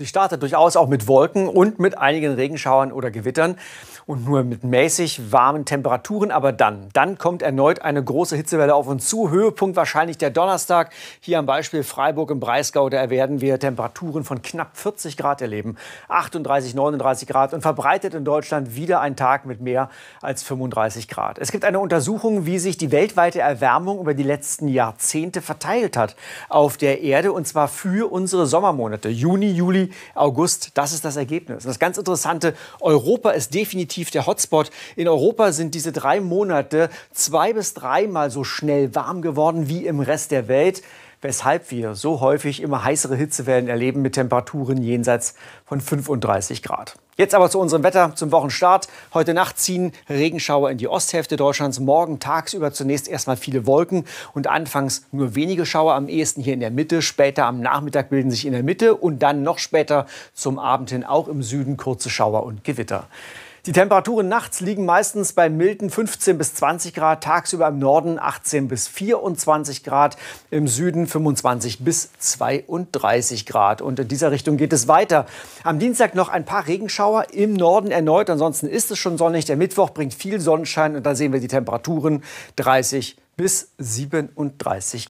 Sie startet durchaus auch mit Wolken und mit einigen Regenschauern oder Gewittern und nur mit mäßig warmen Temperaturen. Aber dann, dann kommt erneut eine große Hitzewelle auf uns zu. Höhepunkt wahrscheinlich der Donnerstag. Hier am Beispiel Freiburg im Breisgau, da werden wir Temperaturen von knapp 40 Grad erleben. 38, 39 Grad und verbreitet in Deutschland wieder ein Tag mit mehr als 35 Grad. Es gibt eine Untersuchung, wie sich die weltweite Erwärmung über die letzten Jahrzehnte verteilt hat auf der Erde und zwar für unsere Sommermonate Juni, Juli August. Das ist das Ergebnis. das ganz Interessante, Europa ist definitiv der Hotspot. In Europa sind diese drei Monate zwei bis dreimal so schnell warm geworden wie im Rest der Welt weshalb wir so häufig immer heißere Hitzewellen erleben mit Temperaturen jenseits von 35 Grad. Jetzt aber zu unserem Wetter zum Wochenstart. Heute Nacht ziehen Regenschauer in die Osthälfte Deutschlands. Morgen tagsüber zunächst erstmal viele Wolken und anfangs nur wenige Schauer, am ehesten hier in der Mitte. Später am Nachmittag bilden sich in der Mitte und dann noch später zum Abend hin auch im Süden kurze Schauer und Gewitter. Die Temperaturen nachts liegen meistens bei milden 15 bis 20 Grad, tagsüber im Norden 18 bis 24 Grad, im Süden 25 bis 32 Grad. Und in dieser Richtung geht es weiter. Am Dienstag noch ein paar Regenschauer, im Norden erneut, ansonsten ist es schon sonnig. Der Mittwoch bringt viel Sonnenschein und da sehen wir die Temperaturen 30 bis 37 Grad.